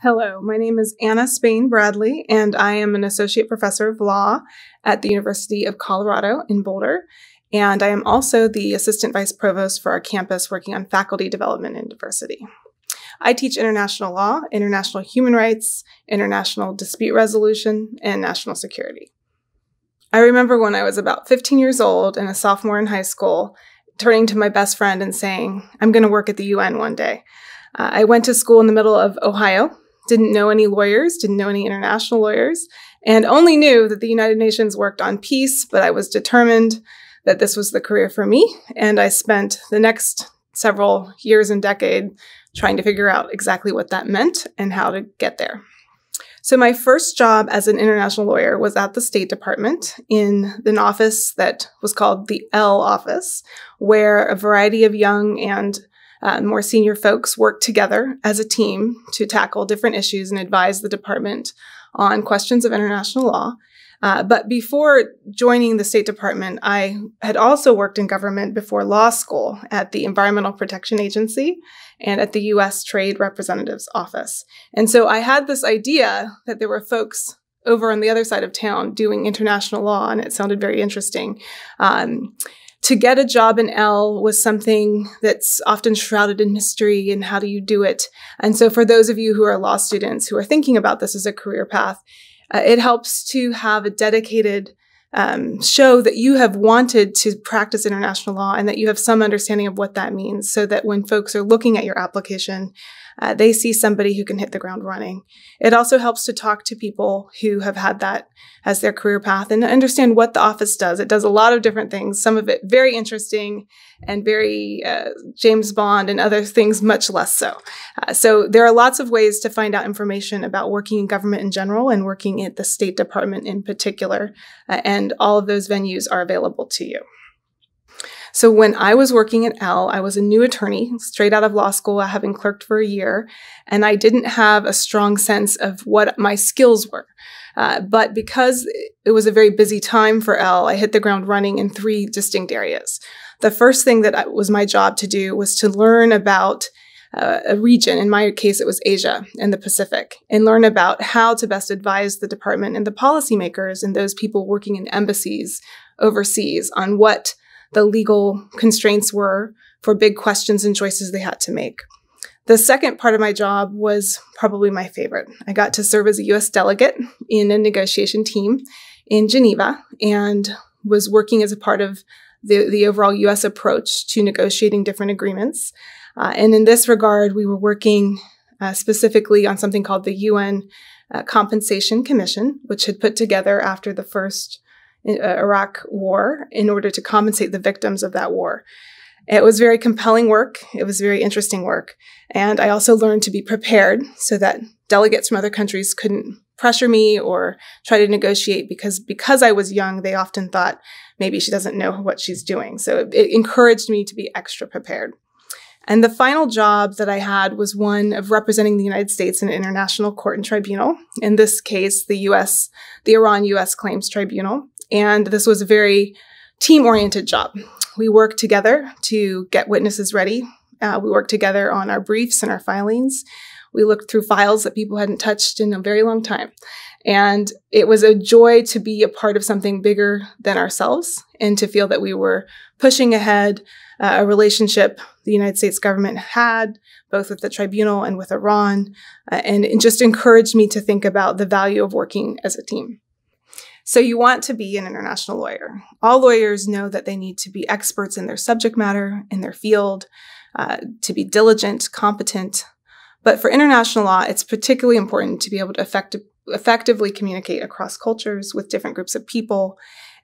Hello, my name is Anna Spain Bradley, and I am an associate professor of law at the University of Colorado in Boulder. And I am also the assistant vice provost for our campus working on faculty development and diversity. I teach international law, international human rights, international dispute resolution, and national security. I remember when I was about 15 years old and a sophomore in high school, turning to my best friend and saying, I'm going to work at the UN one day. Uh, I went to school in the middle of Ohio didn't know any lawyers, didn't know any international lawyers, and only knew that the United Nations worked on peace, but I was determined that this was the career for me. And I spent the next several years and decade trying to figure out exactly what that meant and how to get there. So, my first job as an international lawyer was at the State Department in an office that was called the L office, where a variety of young and uh, more senior folks work together as a team to tackle different issues and advise the department on questions of international law. Uh, but before joining the State Department, I had also worked in government before law school at the Environmental Protection Agency and at the U.S. Trade Representative's Office. And so I had this idea that there were folks over on the other side of town doing international law, and it sounded very interesting. Um, to get a job in L was something that's often shrouded in mystery and how do you do it? And so, for those of you who are law students who are thinking about this as a career path, uh, it helps to have a dedicated um, show that you have wanted to practice international law and that you have some understanding of what that means so that when folks are looking at your application, uh, they see somebody who can hit the ground running. It also helps to talk to people who have had that as their career path and understand what the office does. It does a lot of different things, some of it very interesting and very uh, James Bond, and other things much less so. Uh, so there are lots of ways to find out information about working in government in general and working at the State Department in particular, uh, and all of those venues are available to you. So when I was working at L, I was a new attorney, straight out of law school, having clerked for a year, and I didn't have a strong sense of what my skills were. Uh, but because it was a very busy time for L, I hit the ground running in three distinct areas. The first thing that was my job to do was to learn about uh, a region, in my case, it was Asia and the Pacific, and learn about how to best advise the department and the policymakers and those people working in embassies overseas on what the legal constraints were for big questions and choices they had to make. The second part of my job was probably my favorite. I got to serve as a US delegate in a negotiation team in Geneva and was working as a part of the, the overall US approach to negotiating different agreements. Uh, and in this regard, we were working uh, specifically on something called the UN uh, Compensation Commission, which had put together after the first uh, Iraq war in order to compensate the victims of that war. It was very compelling work. It was very interesting work. And I also learned to be prepared so that delegates from other countries couldn't pressure me or try to negotiate because because I was young, they often thought maybe she doesn't know what she's doing. So it, it encouraged me to be extra prepared. And the final job that I had was one of representing the United States in an international court and tribunal. In this case, the US, the Iran US Claims Tribunal and this was a very team oriented job. We worked together to get witnesses ready. Uh, we worked together on our briefs and our filings. We looked through files that people hadn't touched in a very long time. And it was a joy to be a part of something bigger than ourselves and to feel that we were pushing ahead uh, a relationship the United States government had, both with the tribunal and with Iran, uh, and it just encouraged me to think about the value of working as a team. So you want to be an international lawyer. All lawyers know that they need to be experts in their subject matter, in their field, uh, to be diligent, competent. But for international law, it's particularly important to be able to effectively communicate across cultures with different groups of people.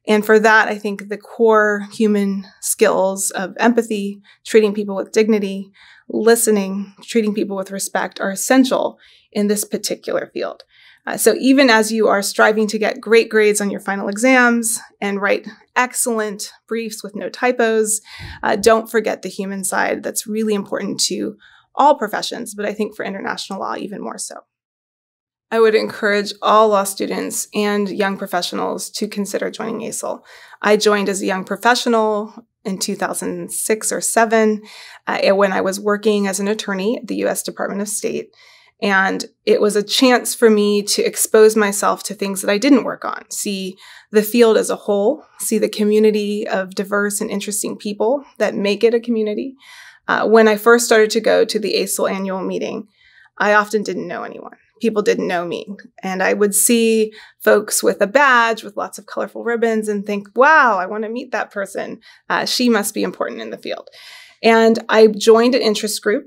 And for that, I think the core human skills of empathy, treating people with dignity, listening, treating people with respect are essential in this particular field. Uh, so even as you are striving to get great grades on your final exams and write excellent briefs with no typos, uh, don't forget the human side. That's really important to all professions, but I think for international law, even more so. I would encourage all law students and young professionals to consider joining ASIL. I joined as a young professional in 2006 or 7 uh, when I was working as an attorney at the US Department of State. And it was a chance for me to expose myself to things that I didn't work on, see the field as a whole, see the community of diverse and interesting people that make it a community. Uh, when I first started to go to the ASIL annual meeting, I often didn't know anyone. People didn't know me. And I would see folks with a badge with lots of colorful ribbons and think, wow, I want to meet that person. Uh, she must be important in the field. And I joined an interest group,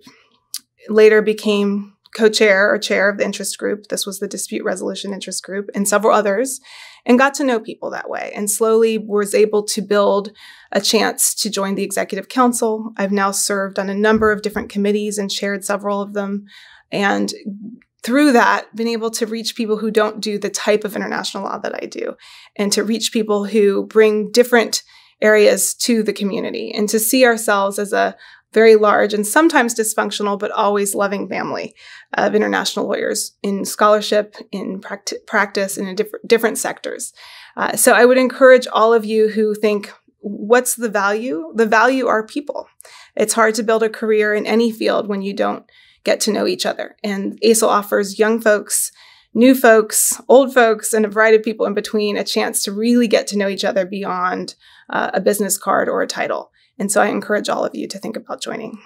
later became co-chair or chair of the interest group. This was the dispute resolution interest group and several others and got to know people that way and slowly was able to build a chance to join the executive council. I've now served on a number of different committees and chaired several of them and through that been able to reach people who don't do the type of international law that I do and to reach people who bring different areas to the community and to see ourselves as a very large and sometimes dysfunctional, but always loving family of international lawyers in scholarship, in pract practice, in diff different sectors. Uh, so I would encourage all of you who think, what's the value? The value are people. It's hard to build a career in any field when you don't get to know each other. And ASIL offers young folks new folks, old folks, and a variety of people in between a chance to really get to know each other beyond uh, a business card or a title. And so I encourage all of you to think about joining.